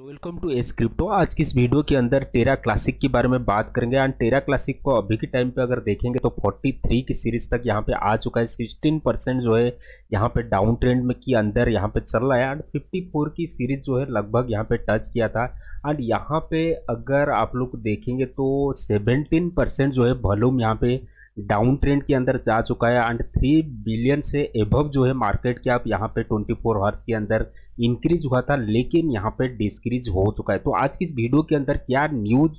so welcome to S crypto आज की इस वीडियो के अंदर टेरा क्लासिक के बारे में बात करेंगे एंड टेरा क्लासिक को अभी के टाइम पे अगर देखेंगे तो 43 की सीरीज तक यहाँ पे आ चुका है 16 परसेंट जो है यहाँ पे डाउन ट्रेंड में के अंदर यहाँ पे चल रहा है एंड 54 की सीरीज जो है लगभग यहाँ पे टच किया था एंड यहाँ पे अगर आप लोग देखेंगे तो सेवनटीन जो है वॉल्यूम यहाँ पे डाउन ट्रेंड के अंदर जा चुका है एंड थ्री बिलियन से एबव जो है मार्केट के आप यहाँ पे ट्वेंटी फोर के अंदर इंक्रीज हुआ था लेकिन यहाँ पे डिस्क्रीज हो चुका है तो आज की इस वीडियो के अंदर क्या न्यूज़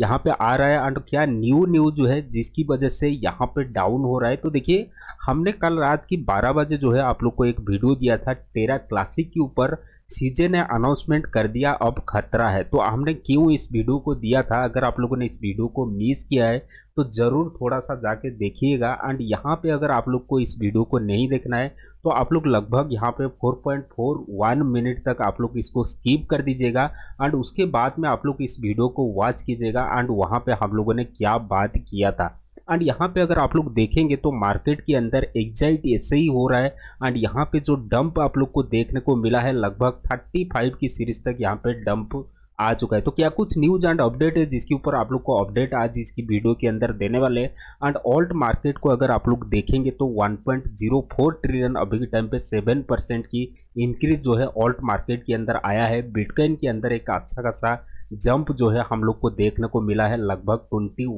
यहाँ पे आ रहा है एंड क्या न्यू न्यूज जो है जिसकी वजह से यहाँ पे डाउन हो रहा है तो देखिए हमने कल रात की 12 बजे जो है आप लोग को एक वीडियो दिया था टेरा क्लासिक के ऊपर सीजे ने अनाउंसमेंट कर दिया अब खतरा है तो हमने क्यों इस वीडियो को दिया था अगर आप लोगों ने इस वीडियो को मिस किया है तो ज़रूर थोड़ा सा जाके देखिएगा एंड यहाँ पे अगर आप लोग को इस वीडियो को नहीं देखना है तो आप लोग लगभग यहाँ पे 4.41 मिनट तक आप लोग इसको स्किप कर दीजिएगा एंड उसके बाद में आप लोग इस वीडियो को वॉच कीजिएगा एंड वहाँ पे हम लोगों ने क्या बात किया था एंड यहाँ पे अगर आप लोग देखेंगे तो मार्केट के अंदर एग्जाइट ऐसे ही हो रहा है एंड यहाँ पे जो डंप आप लोग को देखने को मिला है लगभग 35 की सीरीज तक यहाँ पे डंप आ चुका है तो क्या कुछ न्यूज एंड अपडेट है जिसके ऊपर आप लोग को अपडेट आज इसकी वीडियो के अंदर देने वाले हैं एंड ऑल्ट मार्केट को अगर आप लोग देखेंगे तो 1.04 ट्रिलियन अभी के टाइम पे 7 परसेंट की इंक्रीज जो है ऑल्ट मार्केट के अंदर आया है बिटकॉइन के अंदर एक अच्छा खासा जंप जो है हम लोग को देखने को मिला है लगभग ट्वेंटी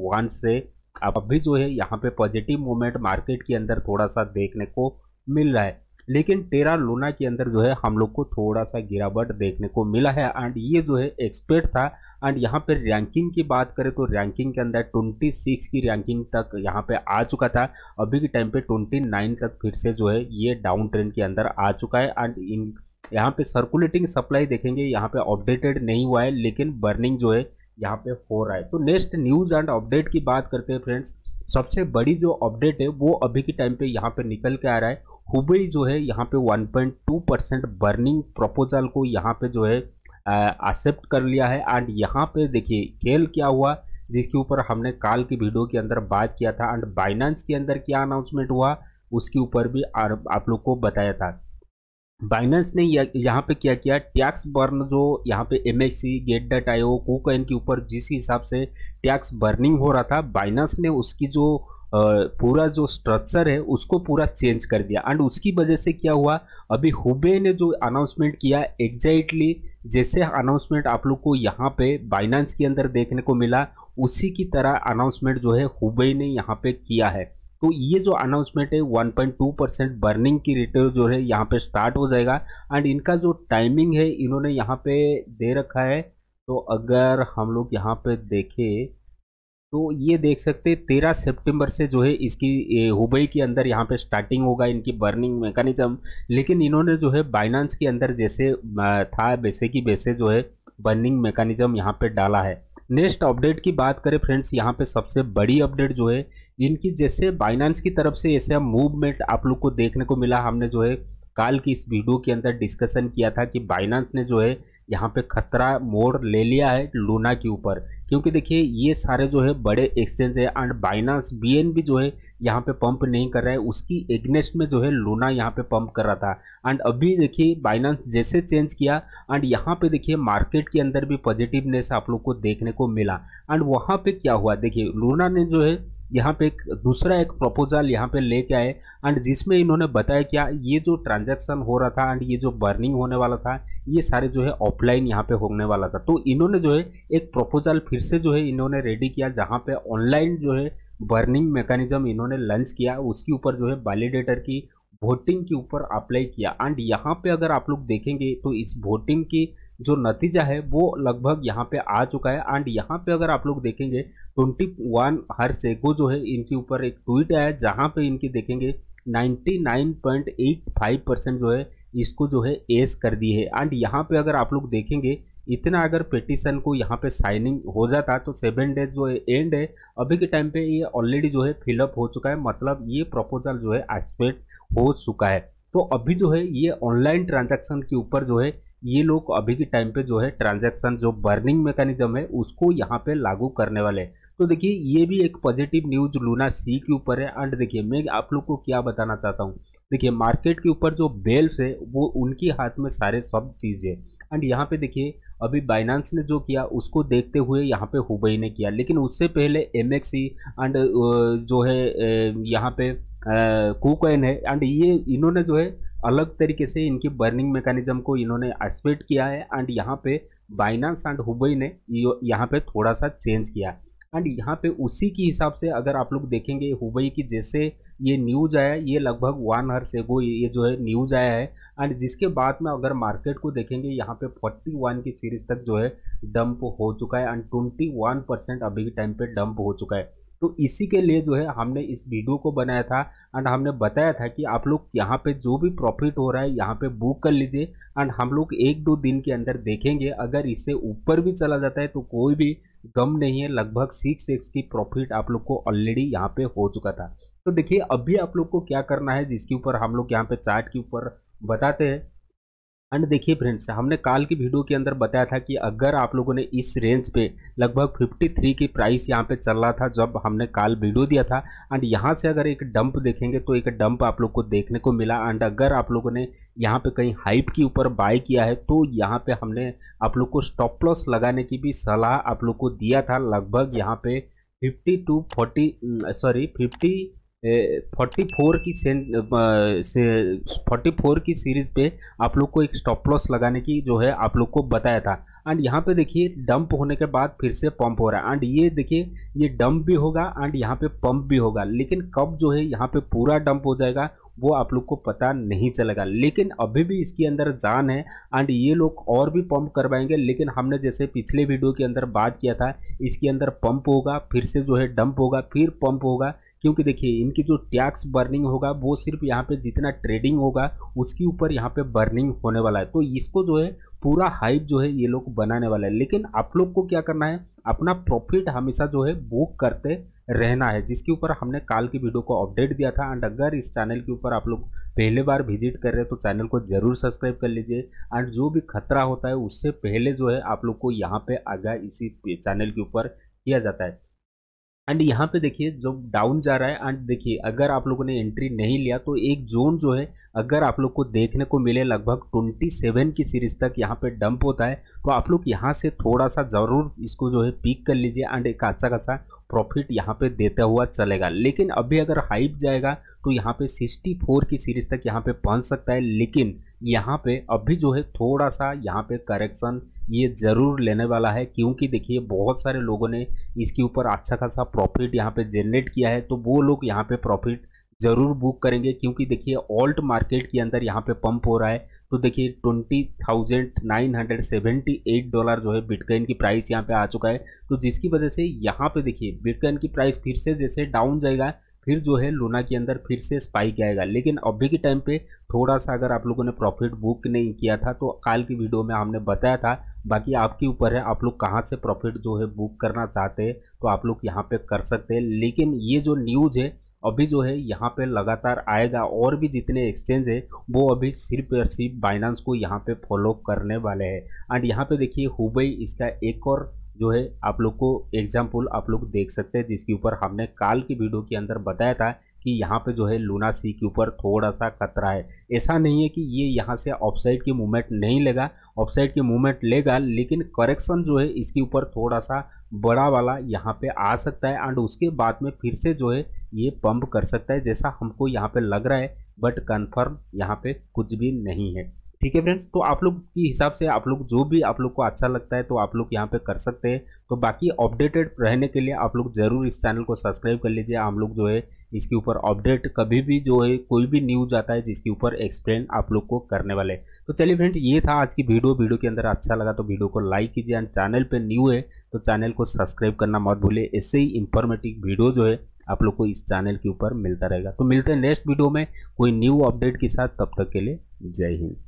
से अब अभी जो है यहाँ पे पॉजिटिव मूवमेंट मार्केट के अंदर थोड़ा सा देखने को मिल रहा है लेकिन टेरा लूना के अंदर जो है हम लोग को थोड़ा सा गिरावट देखने को मिला है एंड ये जो है एक्सपेक्ट था एंड यहाँ पर रैंकिंग की बात करें तो रैंकिंग के अंदर 26 की रैंकिंग तक यहाँ पे आ चुका था अभी के टाइम पे 29 तक फिर से जो है ये डाउन ट्रेंड के अंदर आ चुका है एंड इन यहाँ पे सर्कुलेटिंग सप्लाई देखेंगे यहाँ पे अपडेटेड नहीं हुआ है लेकिन बर्निंग जो है यहाँ पे हो रहा है तो नेक्स्ट न्यूज़ एंड अपडेट की बात करते हैं फ्रेंड्स सबसे बड़ी जो अपडेट है वो अभी के टाइम पे यहाँ पे निकल के आ रहा है हुबई जो है यहाँ पे 1.2 परसेंट बर्निंग प्रपोजल को यहाँ पे जो है एक्सेप्ट कर लिया है एंड यहाँ पे देखिए खेल क्या हुआ जिसके ऊपर हमने काल की वीडियो के अंदर बात किया था एंड बाइनांस के अंदर क्या अनाउंसमेंट हुआ उसके ऊपर भी आप लोग को बताया था बाइनेंस ने यहाँ पे क्या किया टैक्स बर्न जो यहाँ पे M S C gate dot I O कोकैन के ऊपर जिस हिसाब से टैक्स बर्निंग हो रहा था बाइनेंस ने उसकी जो पूरा जो स्ट्रक्चर है उसको पूरा चेंज कर दिया एंड उसकी वजह से क्या हुआ अभी हुबे ने जो अनाउंसमेंट किया एग्जैक्टली जैसे अनाउंसमेंट आप लोग को यहाँ पे बाइनांस के अंदर देखने को मिला उसी की तरह अनाउंसमेंट जो है हुबे ने यहाँ पे किया है तो ये जो अनाउंसमेंट है 1.2 परसेंट बर्निंग की रिटेल जो है यहाँ पे स्टार्ट हो जाएगा एंड इनका जो टाइमिंग है इन्होंने यहाँ पे दे रखा है तो अगर हम लोग यहाँ पे देखें तो ये देख सकते हैं तेरह सितंबर से जो है इसकी हुबई के अंदर यहाँ पे स्टार्टिंग होगा इनकी बर्निंग मैकेनिज्म लेकिन इन्होंने जो है बाइनांस के अंदर जैसे था वैसे की वैसे जो है बर्निंग मैकेनिज्म यहाँ पे डाला है नेक्स्ट अपडेट की बात करें फ्रेंड्स यहाँ पे सबसे बड़ी अपडेट जो है इनकी जैसे बाइनांस की तरफ से ऐसा मूवमेंट आप लोग को देखने को मिला हमने जो है काल की इस वीडियो के अंदर डिस्कशन किया था कि बाइनांस ने जो है यहाँ पे खतरा मोड़ ले लिया है लूना के ऊपर क्योंकि देखिए ये सारे जो है बड़े एक्सचेंज है एंड बाइनास बी जो है यहाँ पे पंप नहीं कर रहा है उसकी एग्नेस्ट में जो है लूना यहाँ पे पंप कर रहा था एंड अभी देखिए बाइनास जैसे चेंज किया एंड यहाँ पे देखिए मार्केट के अंदर भी पॉजिटिवनेस आप लोग को देखने को मिला एंड वहाँ पे क्या हुआ देखिए लूना ने जो है यहाँ पे एक दूसरा एक प्रपोजल यहाँ पे लेके आए एंड जिसमें इन्होंने बताया क्या हाँ, ये जो ट्रांजैक्शन हो रहा था एंड ये जो बर्निंग होने वाला था ये सारे जो है ऑफलाइन यहाँ पे होने वाला था तो इन्होंने जो है एक प्रपोजल फिर से जो है इन्होंने रेडी किया जहाँ पे ऑनलाइन जो है बर्निंग मेकानिज्म इन्होंने लॉन्च किया उसके ऊपर जो है वैलिडेटर की वोटिंग के ऊपर अप्लाई किया एंड यहाँ पर अगर आप लोग देखेंगे तो इस वोटिंग की जो नतीजा है वो लगभग यहाँ पे आ चुका है एंड यहाँ पे अगर आप लोग देखेंगे ट्वेंटी वन हर सेको जो है इनके ऊपर एक ट्वीट आया जहाँ पे इनकी देखेंगे 99.85 परसेंट जो है इसको जो है एस कर दी है एंड यहाँ पे अगर आप लोग देखेंगे इतना अगर पेटिशन को यहाँ पे साइनिंग हो जाता तो सेवन डेज जो है एंड है अभी के टाइम पे ये ऑलरेडी जो है फिलअप हो चुका है मतलब ये प्रपोजल जो है एक्सपेक्ट हो चुका है तो अभी जो है ये ऑनलाइन ट्रांजेक्शन के ऊपर जो है ये लोग अभी के टाइम पे जो है ट्रांजैक्शन जो बर्निंग मैकेनिज्म है उसको यहाँ पे लागू करने वाले हैं तो देखिए ये भी एक पॉजिटिव न्यूज लूना सी के ऊपर है एंड देखिए मैं आप लोग को क्या बताना चाहता हूँ देखिए मार्केट के ऊपर जो बेल्स है वो उनके हाथ में सारे सब चीज़ है एंड यहाँ पे देखिए अभी बाइनांस ने जो किया उसको देखते हुए यहाँ पे हुबई ने किया लेकिन उससे पहले एम एंड जो है यहाँ पे कुकॉइन है एंड ये इन्होंने जो है अलग तरीके से इनकी बर्निंग मैकेनिज्म को इन्होंने एक्सपेक्ट किया है एंड यहाँ पे बाइनांस एंड हुबई ने यहाँ पे थोड़ा सा चेंज किया है एंड यहाँ पे उसी के हिसाब से अगर आप लोग देखेंगे हुबई की जैसे ये न्यूज आया ये लगभग वन हर से गो ये जो है न्यूज आया है एंड जिसके बाद में अगर मार्केट को देखेंगे यहाँ पे 41 की सीरीज तक जो है डंप हो चुका है एंड 21 परसेंट अभी के टाइम पे डंप हो चुका है तो इसी के लिए जो है हमने इस वीडियो को बनाया था एंड हमने बताया था कि आप लोग यहाँ पे जो भी प्रॉफिट हो रहा है यहाँ पे बुक कर लीजिए एंड हम लोग एक दो दिन के अंदर देखेंगे अगर इससे ऊपर भी चला जाता है तो कोई भी कम नहीं है लगभग सिक्स एक्स की प्रॉफिट आप लोग को ऑलरेडी यहाँ पे हो चुका था तो देखिए अभी आप लोग को क्या करना है जिसके ऊपर हम लोग यहाँ पे चार्ट के ऊपर बताते हैं एंड देखिए फ्रेंड्स हमने काल की वीडियो के अंदर बताया था कि अगर आप लोगों ने इस रेंज पे लगभग 53 की प्राइस यहाँ पे चल रहा था जब हमने काल वीडियो दिया था एंड यहाँ से अगर एक डंप देखेंगे तो एक डंप आप लोग को देखने को मिला एंड अगर आप लोगों ने यहाँ पे कहीं हाइप के ऊपर बाय किया है तो यहाँ पर हमने आप लोग को स्टॉप लॉस लगाने की भी सलाह आप लोग को दिया था लगभग यहाँ पे fifty two forty sorry fifty forty four की सेंट फोर्टी फोर की सीरीज़ पे आप लोग को एक स्टॉप लॉस लगाने की जो है आप लोग को बताया था एंड यहाँ पे देखिए डंप होने के बाद फिर से पंप हो रहा है एंड ये देखिए ये डंप भी होगा एंड यहाँ पे पंप भी होगा लेकिन कब जो है यहाँ पे पूरा डंप हो जाएगा वो आप लोग को पता नहीं चलेगा लेकिन अभी भी इसके अंदर जान है एंड ये लोग और भी पंप करवाएंगे लेकिन हमने जैसे पिछले वीडियो के अंदर बात किया था इसके अंदर पंप होगा फिर से जो है डंप होगा फिर पंप होगा क्योंकि देखिए इनकी जो टैक्स बर्निंग होगा वो सिर्फ यहाँ पे जितना ट्रेडिंग होगा उसके ऊपर यहाँ पे बर्निंग होने वाला है तो इसको जो है पूरा हाइप जो है ये लोग बनाने वाला है लेकिन आप लोग को क्या करना है अपना प्रॉफिट हमेशा जो है बुक करते रहना है जिसके ऊपर हमने काल की वीडियो को अपडेट दिया था एंड अगर इस चैनल के ऊपर आप लोग पहले बार विजिट कर रहे हैं तो चैनल को जरूर सब्सक्राइब कर लीजिए एंड जो भी खतरा होता है उससे पहले जो है आप लोग को यहाँ पे आगा इसी चैनल के ऊपर किया जाता है एंड यहाँ पे देखिए जो डाउन जा रहा है एंड देखिए अगर आप लोगों ने एंट्री नहीं लिया तो एक जोन जो है अगर आप लोग को देखने को मिले लगभग 27 की सीरीज तक यहाँ पे डंप होता है तो आप लोग यहाँ से थोड़ा सा ज़रूर इसको जो है पिक कर लीजिए एंड एक अच्छा खासा प्रॉफिट यहाँ पे देता हुआ चलेगा लेकिन अभी अगर हाइप जाएगा तो यहाँ पर सिक्सटी की सीरीज तक यहाँ पर पहुँच सकता है लेकिन यहाँ पे अभी जो है थोड़ा सा यहाँ पे करेक्शन ये ज़रूर लेने वाला है क्योंकि देखिए बहुत सारे लोगों ने इसके ऊपर अच्छा खासा प्रॉफिट यहाँ पे जनरेट किया है तो वो लोग यहाँ पे प्रॉफिट ज़रूर बुक करेंगे क्योंकि देखिए ऑल्ट मार्केट के अंदर यहाँ पे पंप हो रहा है तो देखिए twenty thousand nine hundred seventy eight dollar जो है बिटकॉइन की प्राइस यहाँ पे आ चुका है तो जिसकी वजह से यहाँ पे देखिए बिटकॉइन की प्राइस फिर से जैसे डाउन जाएगा फिर जो है लूना के अंदर फिर से स्पाइक आएगा लेकिन अभी के टाइम पे थोड़ा सा अगर आप लोगों ने प्रॉफिट बुक नहीं किया था तो कल की वीडियो में हमने बताया था बाकी आपके ऊपर है आप लोग कहाँ से प्रॉफिट जो है बुक करना चाहते हैं तो आप लोग यहाँ पे कर सकते हैं लेकिन ये जो न्यूज़ है अभी जो है यहाँ पे लगातार आएगा और भी जितने एक्सचेंज है वो अभी सिर्फ और सिर्फ बाइनांस को यहाँ पे फॉलो करने वाले हैं एंड यहाँ पे देखिए हुबई इसका एक और जो है आप लोग को एग्जाम्पल आप लोग देख सकते हैं जिसके ऊपर हमने काल की वीडियो के अंदर बताया था कि यहाँ पे जो है लूना सी के ऊपर थोड़ा सा खतरा है ऐसा नहीं है कि ये यहाँ से ऑफसाइड की मूवमेंट नहीं लेगा ऑफसाइड की मूवमेंट लेगा लेकिन करेक्शन जो है इसके ऊपर थोड़ा सा बड़ा वाला यहाँ पे आ सकता है एंड उसके बाद में फिर से जो है ये पंप कर सकता है जैसा हमको यहाँ पे लग रहा है बट कन्फर्म यहाँ पे कुछ भी नहीं है ठीक है फ्रेंड्स तो आप लोग के हिसाब से आप लोग जो भी आप लोग को अच्छा लगता है तो आप लोग यहाँ पे कर सकते हैं तो बाकी अपडेटेड रहने के लिए आप लोग ज़रूर इस चैनल को सब्सक्राइब कर लीजिए हम लोग जो है इसके ऊपर अपडेट कभी भी जो है कोई भी न्यूज आता है जिसके ऊपर एक्सप्लेन आप लोग को करने वाले तो चलिए फ्रेंड ये था आज की वीडियो वीडियो के अंदर अच्छा लगा तो वीडियो को लाइक कीजिए एंड चैनल पर न्यू है तो चैनल को सब्सक्राइब करना मत भूलिए ऐसे ही इंफॉर्मेटिव वीडियो जो है आप लोग को इस चैनल के ऊपर मिलता रहेगा तो मिलते हैं नेक्स्ट वीडियो में कोई न्यू अपडेट के साथ तब तक के लिए जय हिंद